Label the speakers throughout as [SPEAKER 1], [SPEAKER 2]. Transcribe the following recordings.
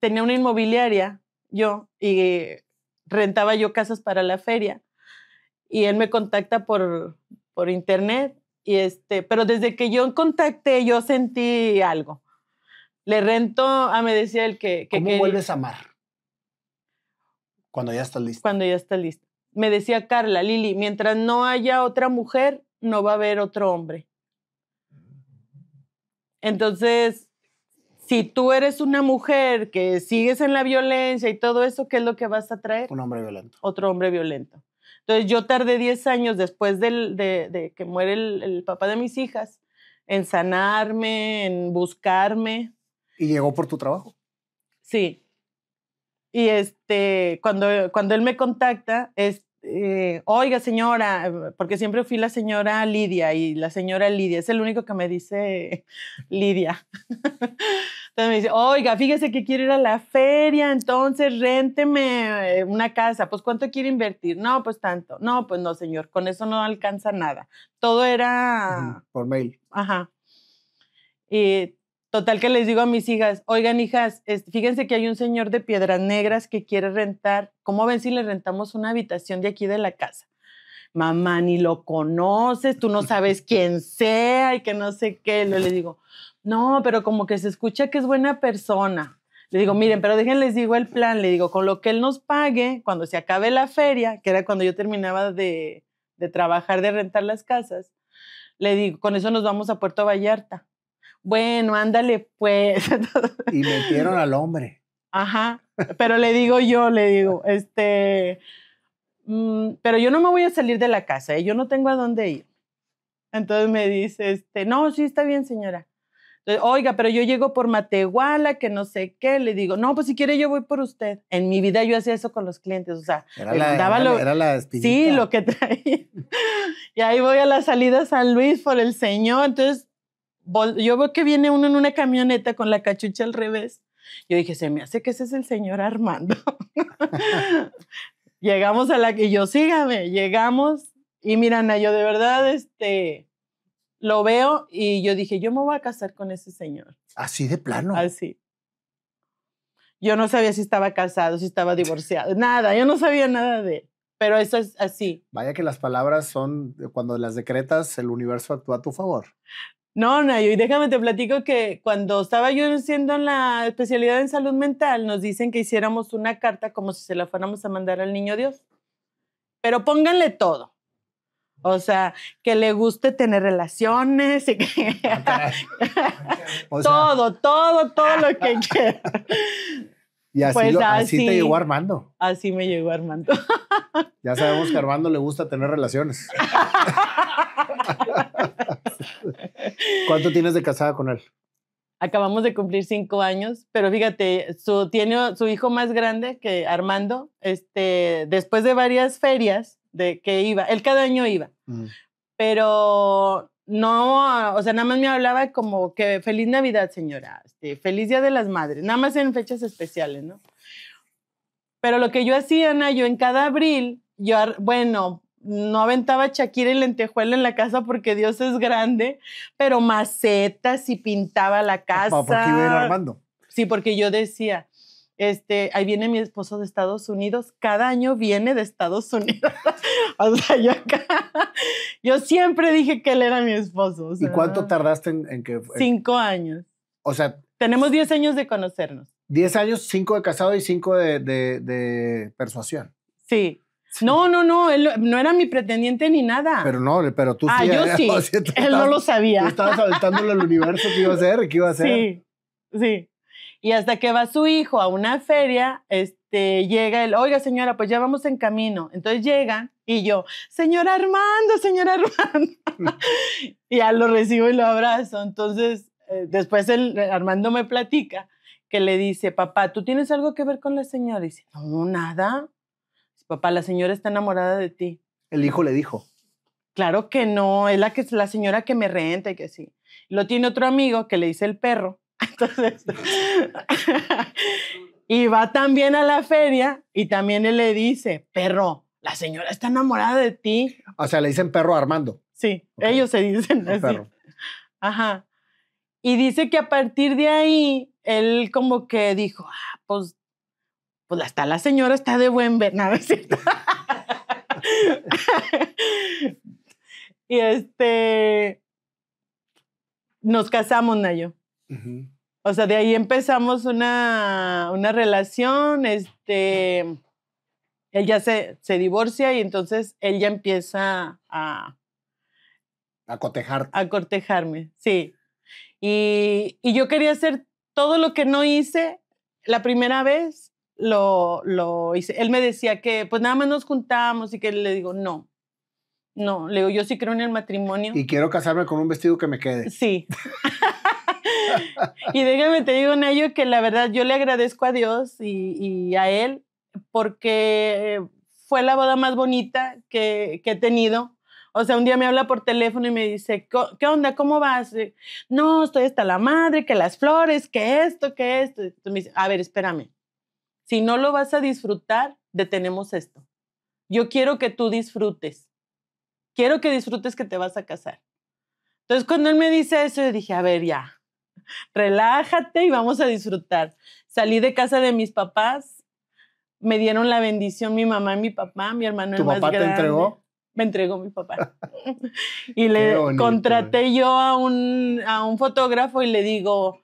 [SPEAKER 1] tenía una inmobiliaria yo y rentaba yo casas para la feria. Y él me contacta por, por internet. Y este, pero desde que yo contacté, yo sentí algo. Le rento, me decía el que. que ¿Cómo vuelves a amar?
[SPEAKER 2] Cuando ya estás listo
[SPEAKER 1] Cuando ya estás listo Me decía Carla, Lili, mientras no haya otra mujer, no va a haber otro hombre. Mm. Entonces, si tú eres una mujer que sigues en la violencia y todo eso, ¿qué es lo que vas a traer? Un hombre violento. Otro hombre violento. Entonces yo tardé 10 años después de, que muere el, papá de mis hijas en sanarme, en buscarme.
[SPEAKER 2] ¿Y llegó por tu trabajo?
[SPEAKER 1] Sí. Y este, cuando, cuando él me contacta, es, eh, oiga señora, eh, porque siempre fui la señora Lidia y la señora Lidia es el único que me dice Lidia. entonces me dice, oiga, fíjese que quiero ir a la feria, entonces rénteme eh, una casa, pues cuánto quiere invertir, no, pues tanto, no, pues no señor, con eso no alcanza nada. Todo era... Por mail. Ajá. Y Total que les digo a mis hijas, oigan hijas, fíjense que hay un señor de Piedras Negras que quiere rentar, ¿cómo ven si le rentamos una habitación de aquí de la casa? Mamá, ni lo conoces, tú no sabes quién sea y que no sé qué. no le digo, no, pero como que se escucha que es buena persona. Le digo, miren, pero déjenles digo el plan, le digo, con lo que él nos pague, cuando se acabe la feria, que era cuando yo terminaba de, de trabajar, de rentar las casas, le digo, con eso nos vamos a Puerto Vallarta bueno, ándale pues.
[SPEAKER 2] y metieron al hombre.
[SPEAKER 1] Ajá, pero le digo yo, le digo, este, mm, pero yo no me voy a salir de la casa, ¿eh? yo no tengo a dónde ir. Entonces me dice, este, no, sí está bien, señora. Oiga, pero yo llego por Matehuala, que no sé qué. Le digo, no, pues si quiere yo voy por usted. En mi vida yo hacía eso con los clientes, o sea, era eh, la, sí, lo que traía. y ahí voy a la salida a San Luis por el señor. Entonces yo veo que viene uno en una camioneta con la cachucha al revés. Yo dije, se me hace que ese es el señor Armando. llegamos a la que yo, sígame, llegamos. Y miran, yo de verdad, este, lo veo y yo dije, yo me voy a casar con ese señor. Así de plano. Así. Yo no sabía si estaba casado, si estaba divorciado, nada, yo no sabía nada de él. Pero eso es así. Vaya que las palabras son, cuando las decretas, el universo actúa a tu favor. No, Nayo, y déjame te platico que cuando estaba yo haciendo en la especialidad en salud mental, nos dicen que hiciéramos una carta como si se la fuéramos a mandar al niño Dios. Pero pónganle todo. O sea, que le guste tener relaciones y que... todo, todo, todo lo que quiera.
[SPEAKER 2] Y así, pues te llegó
[SPEAKER 1] Armando. Así me llegó Armando.
[SPEAKER 2] ya sabemos que Armando le gusta tener relaciones. ¿Cuánto tienes de casada con él?
[SPEAKER 1] Acabamos de cumplir cinco años, pero fíjate, su, tiene, su hijo más grande, que Armando, este, después de varias ferias de que iba, él cada año iba, mm. pero no, o sea, nada más me hablaba como que feliz Navidad, señora, este, feliz Día de las Madres, nada más en fechas especiales, ¿no? Pero lo que yo hacía, Ana, yo en cada abril, yo, bueno, no aventaba Shakira y lentejuela en la casa porque Dios es grande, pero macetas y pintaba la ah, casa. Sí, porque yo decía, este, ahí viene mi esposo de Estados Unidos, cada año viene de Estados Unidos. o sea, yo yo siempre dije que él era mi esposo. ¿Y cuánto
[SPEAKER 2] tardaste en,
[SPEAKER 1] que? Cinco años. O sea. Tenemos diez años de conocernos.
[SPEAKER 2] Diez años, cinco de casado y cinco de, de persuasión.
[SPEAKER 1] Sí, no, no, no, él no era mi pretendiente ni nada. Pero
[SPEAKER 2] no, pero tú ah, yo sí. él no lo sabía. Tú estabas aventándole al universo qué iba a hacer, qué iba a hacer. Sí,
[SPEAKER 1] sí. Y hasta que va su hijo a una feria, este, llega él, oiga señora, pues ya vamos en camino. Entonces llega y yo, señor Armando, señor Armando. y ya lo recibo y lo abrazo. Entonces, eh, después el, Armando me platica que le dice, papá, ¿tú tienes algo que ver con la señora? dice, no, nada papá, la señora está enamorada de ti. El hijo le dijo. Claro que no, es la, que, la señora que me renta y que sí. Lo tiene otro amigo que le dice el perro. Entonces, y va también a la feria y también él le dice, perro, la señora está enamorada de ti. O sea, le dicen perro a Armando. Sí, ellos se dicen así. Perro. Ajá. Y dice que a partir de ahí, él como que dijo, ah, pues pues hasta la señora está de buen ver, y este, nos casamos, Nayo. O sea, de ahí empezamos una, relación, este, él ya se, divorcia y entonces él ya empieza a... A cortejar. A cortejarme, sí. Y, y yo quería hacer todo lo que no hice la primera vez lo, lo hice. Él me decía que pues nada más nos juntamos y que le digo, no, no, le digo, yo sí creo en el matrimonio.
[SPEAKER 2] Y quiero casarme con un vestido que me quede.
[SPEAKER 1] Sí. y déjame te digo, Nayo, que la verdad yo le agradezco a Dios y, a él porque eh, fue la boda más bonita que, que, he tenido. O sea, un día me habla por teléfono y me dice, ¿qué onda? ¿Cómo vas? Eh, no, estoy hasta la madre, que las flores, que esto, que esto. Entonces me dice, a ver, espérame. Si no lo vas a disfrutar, detenemos esto. Yo quiero que tú disfrutes. Quiero que disfrutes que te vas a casar. Entonces, cuando él me dice eso, yo dije, a ver, ya, relájate y vamos a disfrutar. Salí de casa de mis papás, me dieron la bendición mi mamá y mi papá, mi hermano el más grande. te entregó? Me entregó mi papá. y le contraté eh. yo a un, a un fotógrafo y le digo,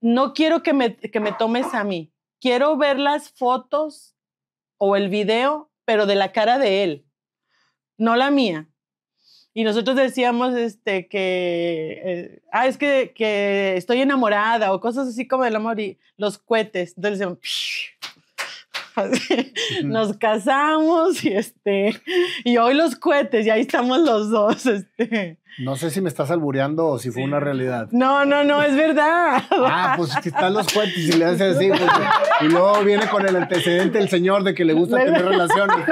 [SPEAKER 1] no quiero que me, que me tomes a mí, quiero ver las fotos o el video, pero de la cara de él, no la mía. Y nosotros decíamos este, que, eh, ah, es que, estoy enamorada o cosas así como del amor y los cohetes. Entonces decíamos, nos casamos y este, y hoy los cohetes, y ahí estamos los dos. Este.
[SPEAKER 2] No sé si me estás albureando o si fue una realidad.
[SPEAKER 1] No, no, no, es verdad. Ah, pues que están los cohetes y le hace así. Pues,
[SPEAKER 2] y luego viene con el antecedente el señor de que le gusta tener relaciones.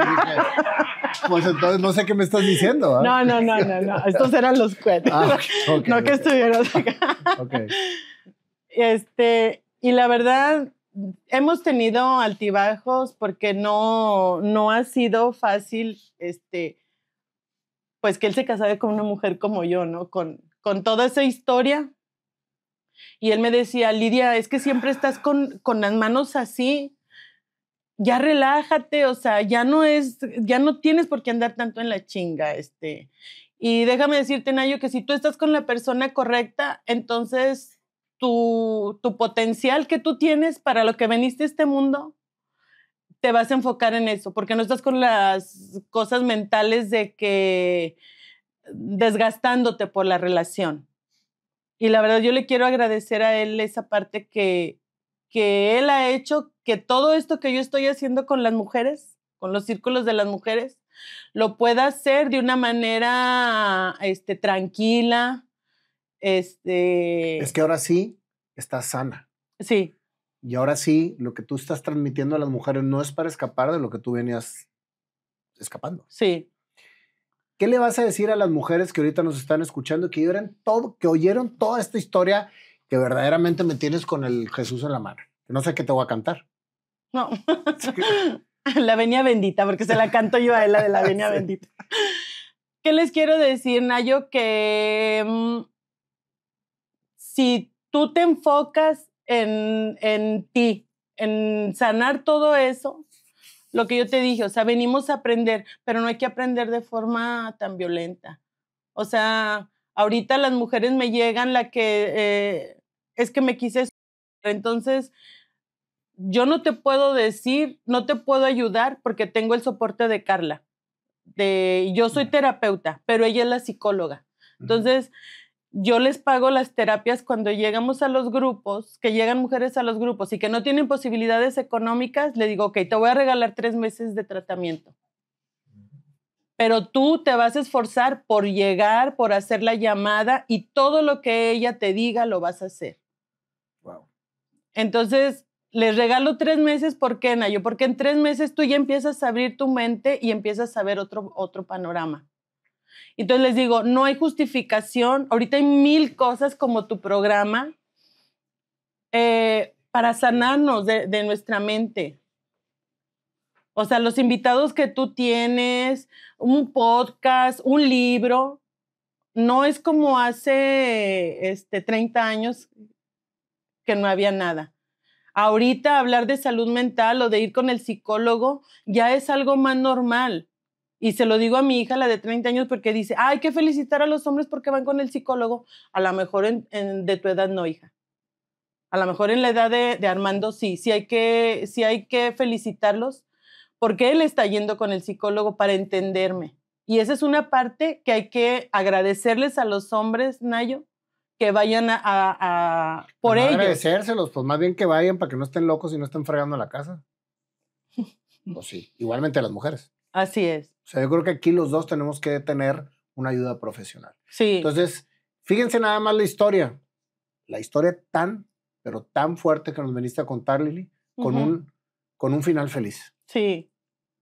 [SPEAKER 2] pues entonces no sé qué me estás diciendo. ¿ah? No, no, no,
[SPEAKER 1] no, no. Estos eran los cohetes. Ah, no que estuvieron acá. Okay. Este, y la verdad, hemos tenido altibajos porque no, no ha sido fácil, este, pues que él se casara con una mujer como yo, ¿no? Con, con toda esa historia. Y él me decía, Lidia, es que siempre estás con, las manos así, ya relájate, o sea, ya no es, ya no tienes por qué andar tanto en la chinga, este. Y déjame decirte, Nayo, que si tú estás con la persona correcta, entonces tu, potencial que tú tienes para lo que veniste a este mundo, te vas a enfocar en eso, porque no estás con las cosas mentales de que desgastándote por la relación. Y la verdad, yo le quiero agradecer a él esa parte que, que él ha hecho, que todo esto que yo estoy haciendo con las mujeres, con los círculos de las mujeres, lo pueda hacer de una manera este, tranquila, este... Es
[SPEAKER 2] que ahora sí estás sana. Sí. Y ahora sí, lo que tú estás transmitiendo a las mujeres no es para escapar de lo que tú venías escapando. Sí. ¿Qué le vas a decir a las mujeres que ahorita nos están escuchando, que oyeron, todo, que oyeron toda esta historia que verdaderamente me tienes con el Jesús en la mano? no sé qué te voy a cantar.
[SPEAKER 1] No. la venía Bendita, porque se la canto yo a ella de la venía Bendita. ¿Qué les quiero decir, Nayo? Que... Mm, si tú te enfocas en, ti, en sanar todo eso, lo que yo te dije, o sea, venimos a aprender, pero no hay que aprender de forma tan violenta. O sea, ahorita las mujeres me llegan la que eh, es que me quise. Entonces, yo no te puedo decir, no te puedo ayudar porque tengo el soporte de Carla. De, yo soy terapeuta, pero ella es la psicóloga. Entonces, yo les pago las terapias cuando llegamos a los grupos, que llegan mujeres a los grupos y que no tienen posibilidades económicas, le digo, ok, te voy a regalar tres meses de tratamiento. Pero tú te vas a esforzar por llegar, por hacer la llamada y todo lo que ella te diga lo vas a hacer. Entonces, les regalo tres meses, ¿por qué, Nayo? Porque en tres meses tú ya empiezas a abrir tu mente y empiezas a ver otro, otro panorama. Entonces les digo, no hay justificación, ahorita hay mil cosas como tu programa eh, para sanarnos de, nuestra mente. O sea, los invitados que tú tienes, un podcast, un libro, no es como hace este, 30 años que no había nada. Ahorita hablar de salud mental o de ir con el psicólogo ya es algo más normal. Y se lo digo a mi hija, la de 30 años, porque dice, ah, hay que felicitar a los hombres porque van con el psicólogo. A lo mejor en, de tu edad no, hija. A lo mejor en la edad de, Armando sí, sí hay, que, hay que felicitarlos porque él está yendo con el psicólogo para entenderme. Y esa es una parte que hay que agradecerles a los hombres, Nayo, que vayan a, a, por pues ellos.
[SPEAKER 2] Agradecérselos, pues más bien que vayan para que no estén locos y no estén fregando la casa. Pues sí, igualmente a las mujeres.
[SPEAKER 1] Así es. O
[SPEAKER 2] sea, yo creo que aquí los dos tenemos que tener una ayuda profesional.
[SPEAKER 1] Sí. Entonces,
[SPEAKER 2] fíjense nada más la historia. La historia tan, pero tan fuerte que nos veniste a contar, Lili, con, un, con un final feliz.
[SPEAKER 1] Sí.